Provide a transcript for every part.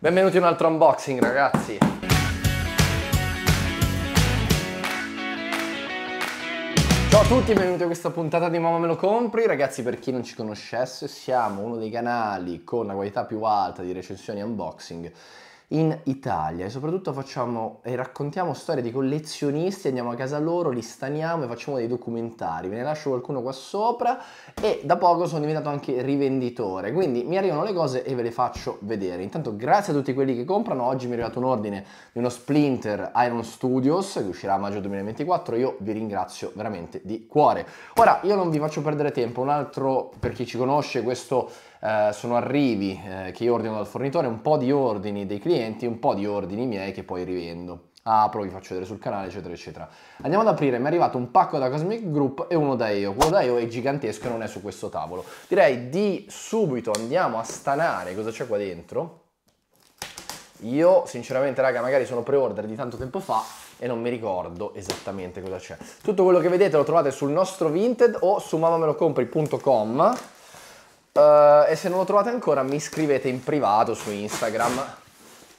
Benvenuti in un altro unboxing ragazzi. Ciao a tutti e benvenuti a questa puntata di Mamma me lo compri. Ragazzi per chi non ci conoscesse siamo uno dei canali con la qualità più alta di recensioni e unboxing in Italia e soprattutto facciamo e raccontiamo storie di collezionisti, andiamo a casa loro, li staniamo e facciamo dei documentari. Ve ne lascio qualcuno qua sopra e da poco sono diventato anche rivenditore, quindi mi arrivano le cose e ve le faccio vedere. Intanto grazie a tutti quelli che comprano, oggi mi è arrivato un ordine di uno Splinter Iron Studios che uscirà a maggio 2024, io vi ringrazio veramente di cuore. Ora io non vi faccio perdere tempo, un altro per chi ci conosce questo eh, sono arrivi eh, che io ordino dal fornitore, un po' di ordini dei clienti, un po' di ordini miei che poi rivendo. Apro, vi faccio vedere sul canale, eccetera, eccetera. Andiamo ad aprire, mi è arrivato un pacco da Cosmic Group e uno da EO. Quello da EO è gigantesco e non è su questo tavolo. Direi di subito andiamo a stanare cosa c'è qua dentro. Io sinceramente raga magari sono pre-order di tanto tempo fa e non mi ricordo esattamente cosa c'è. Tutto quello che vedete lo trovate sul nostro Vinted o su mamamelocompri.com Uh, e se non lo trovate ancora mi scrivete in privato su Instagram.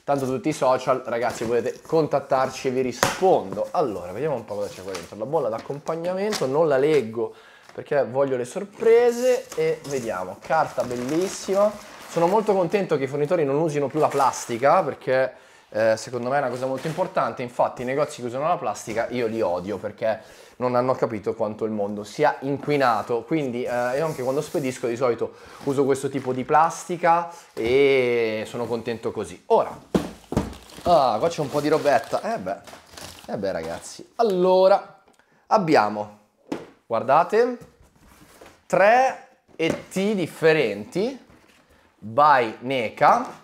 Tanto tutti i social, ragazzi, potete contattarci e vi rispondo. Allora, vediamo un po' cosa c'è qua dentro. La bolla d'accompagnamento, non la leggo perché voglio le sorprese e vediamo. Carta bellissima. Sono molto contento che i fornitori non usino più la plastica perché eh, secondo me è una cosa molto importante, infatti i negozi che usano la plastica io li odio perché non hanno capito quanto il mondo sia inquinato, quindi eh, io anche quando spedisco di solito uso questo tipo di plastica e sono contento così. Ora, ah, qua c'è un po' di robetta, eh beh, eh beh ragazzi, allora abbiamo, guardate, tre ET differenti by NECA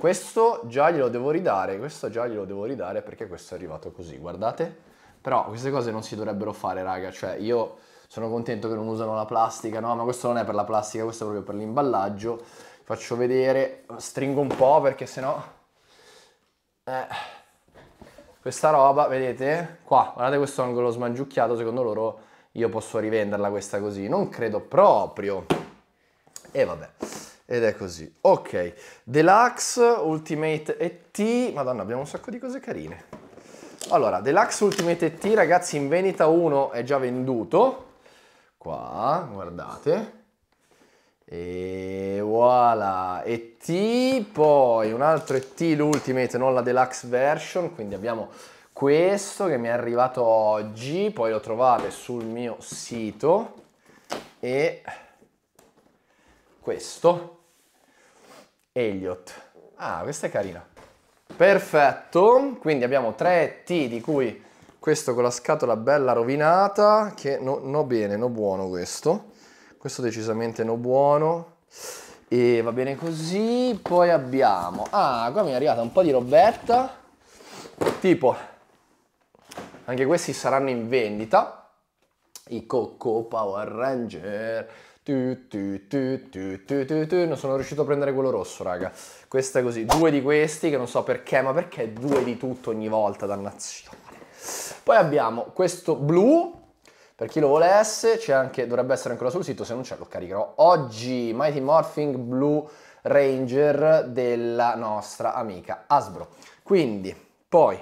questo già glielo devo ridare, questo già glielo devo ridare perché questo è arrivato così, guardate. Però queste cose non si dovrebbero fare, raga, cioè io sono contento che non usano la plastica, no, ma questo non è per la plastica, questo è proprio per l'imballaggio. Faccio vedere, stringo un po' perché sennò... Eh, questa roba, vedete? Qua, guardate questo angolo smangiucchiato, secondo loro io posso rivenderla questa così. Non credo proprio. E vabbè ed è così. Ok, Deluxe, Ultimate ET, madonna abbiamo un sacco di cose carine. Allora, Deluxe Ultimate ET ragazzi in vendita 1 è già venduto, qua, guardate. E voilà, ET, poi un altro ET, l'Ultimate, non la Deluxe Version, quindi abbiamo questo che mi è arrivato oggi, poi lo trovate sul mio sito e questo Elliot. Ah, questa è carina. Perfetto, quindi abbiamo 3 T di cui questo con la scatola bella rovinata, che no, no bene, no buono questo. Questo decisamente no buono. E va bene così, poi abbiamo... Ah, qua mi è arrivata un po' di robetta, tipo... Anche questi saranno in vendita, i Coco Power Ranger tu, tu, tu, non sono riuscito a prendere quello rosso, raga. Questa è così. Due di questi, che non so perché, ma perché due di tutto ogni volta, dannazione. Poi abbiamo questo blu, per chi lo volesse, anche, dovrebbe essere ancora sul sito, se non c'è lo caricherò oggi. Mighty Morphing Blue Ranger della nostra amica Asbro. Quindi, poi,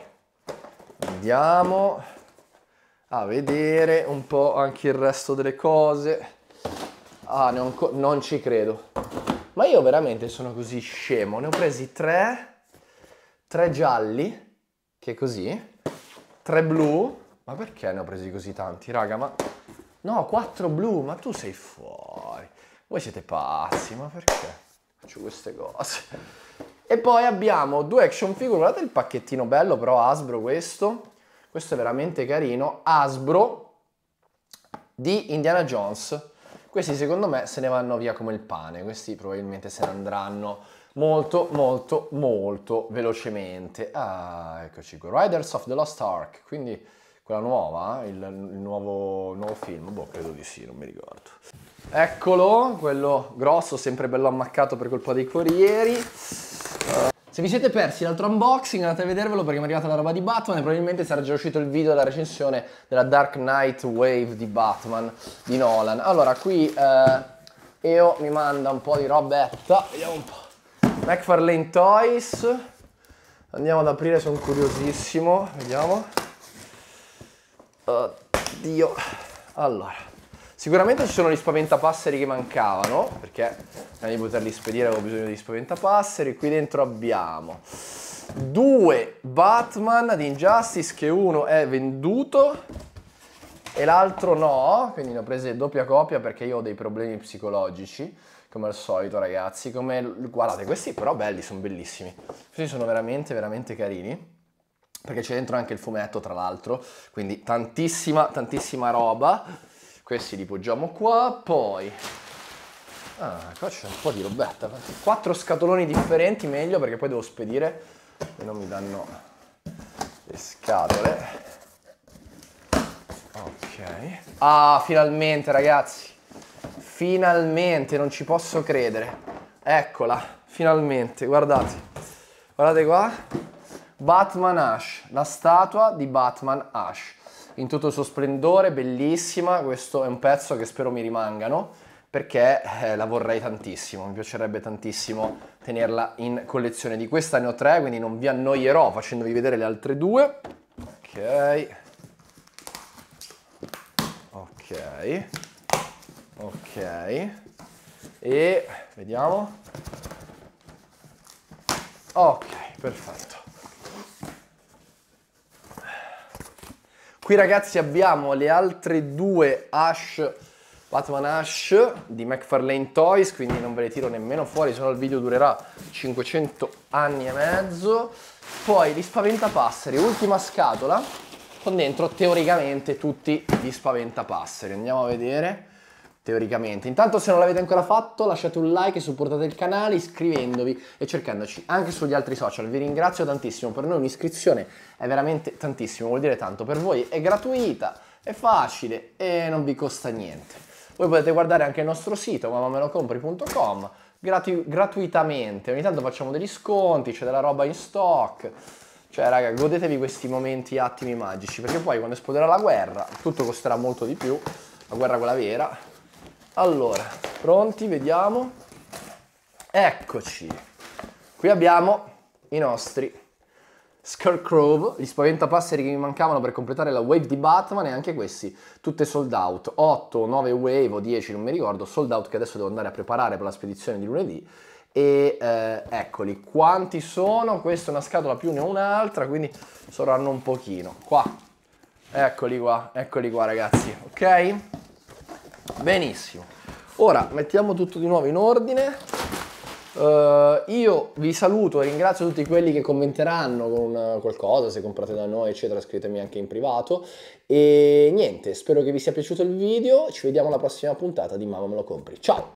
andiamo a vedere un po' anche il resto delle cose Ah, non, non ci credo. Ma io veramente sono così scemo. Ne ho presi tre, tre gialli, che è così, tre blu. Ma perché ne ho presi così tanti, raga? Ma... No, quattro blu, ma tu sei fuori. Voi siete pazzi, ma perché? Faccio queste cose. E poi abbiamo due action figure, guardate il pacchettino bello però Asbro questo, questo è veramente carino, Asbro di Indiana Jones questi secondo me se ne vanno via come il pane, questi probabilmente se ne andranno molto molto molto velocemente. Ah, eccoci qui, Riders of the Lost Ark, quindi quella nuova, il, il nuovo, nuovo, film, boh, credo di sì, non mi ricordo. Eccolo, quello grosso, sempre bello ammaccato per colpa dei corrieri. Se vi siete persi l'altro unboxing andate a vedervelo perché mi è arrivata la roba di Batman e probabilmente sarà già uscito il video della recensione della Dark Knight Wave di Batman di Nolan. Allora qui eh, Eo mi manda un po' di robetta, vediamo un po'. McFarlane Toys, andiamo ad aprire, sono curiosissimo, vediamo. Oddio, allora. Sicuramente ci sono gli spaventapasseri che mancavano, perché prima di poterli spedire avevo bisogno di spaventapasseri. Qui dentro abbiamo due Batman di Injustice, che uno è venduto e l'altro no, quindi ne ho prese doppia copia perché io ho dei problemi psicologici come al solito ragazzi come guardate questi però belli sono bellissimi questi sono veramente veramente carini perché c'è dentro anche il fumetto tra l'altro quindi tantissima tantissima roba questi li poggiamo qua, poi... Ah, qua c'è un po' di robetta, quattro scatoloni differenti, meglio perché poi devo spedire e non mi danno le scatole. Ok. Ah, finalmente ragazzi, finalmente, non ci posso credere. Eccola, finalmente, guardate, guardate qua. Batman Ash, la statua di Batman Ash in tutto il suo splendore, bellissima, questo è un pezzo che spero mi rimangano perché eh, la vorrei tantissimo, mi piacerebbe tantissimo tenerla in collezione. Di questa ne ho tre, quindi non vi annoierò facendovi vedere le altre due. Ok. Ok. Ok. E vediamo. Ok, perfetto. Qui ragazzi abbiamo le altre due Ash Batman Ash di McFarlane Toys, quindi non ve le tiro nemmeno fuori, se no il video durerà 500 anni e mezzo. Poi gli spaventapasseri, ultima scatola, con dentro teoricamente tutti gli spaventapasseri. Andiamo a vedere teoricamente. Intanto se non l'avete ancora fatto lasciate un like e supportate il canale iscrivendovi e cercandoci anche sugli altri social. Vi ringrazio tantissimo, per noi un'iscrizione è veramente tantissimo, vuol dire tanto per voi, è gratuita, è facile e non vi costa niente. Voi potete guardare anche il nostro sito mamamelocompri.com gratu- gratuitamente, ogni tanto facciamo degli sconti, c'è della roba in stock. Cioè, raga, godetevi questi momenti, attimi magici, perché poi quando esploderà la guerra, tutto costerà molto di più, la guerra quella vera, allora, pronti, vediamo. Eccoci. Qui abbiamo i nostri Scarecrow, gli spaventapasseri che mi mancavano per completare la wave di Batman e anche questi, tutte sold out, 8, 9 wave o 10 non mi ricordo, sold out che adesso devo andare a preparare per la spedizione di lunedì e eh, eccoli, quanti sono? Questa è una scatola più ne un'altra, quindi saranno un pochino, qua, eccoli qua, eccoli qua ragazzi, ok? Benissimo. Ora mettiamo tutto di nuovo in ordine. Uh, io vi saluto e ringrazio tutti quelli che commenteranno con eh, qualcosa, se comprate da noi, eccetera, scrivetemi anche in privato. E niente, spero che vi sia piaciuto il video. Ci vediamo alla prossima puntata di Mamma me lo compri. Ciao!